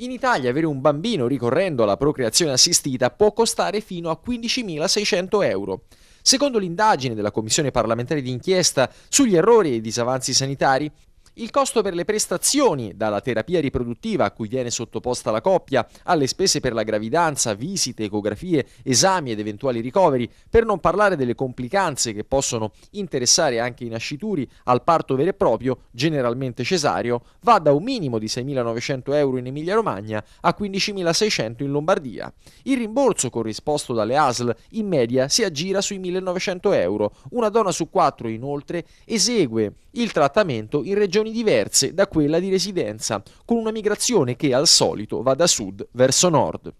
In Italia avere un bambino ricorrendo alla procreazione assistita può costare fino a 15.600 euro. Secondo l'indagine della Commissione parlamentare d'inchiesta sugli errori e i disavanzi sanitari, il costo per le prestazioni, dalla terapia riproduttiva a cui viene sottoposta la coppia, alle spese per la gravidanza, visite, ecografie, esami ed eventuali ricoveri, per non parlare delle complicanze che possono interessare anche i nascituri al parto vero e proprio, generalmente cesario, va da un minimo di 6.900 euro in Emilia-Romagna a 15.600 in Lombardia. Il rimborso corrisposto dalle ASL in media si aggira sui 1.900 euro. Una donna su quattro inoltre esegue il trattamento in regione condizioni diverse da quella di residenza, con una migrazione che al solito va da sud verso nord.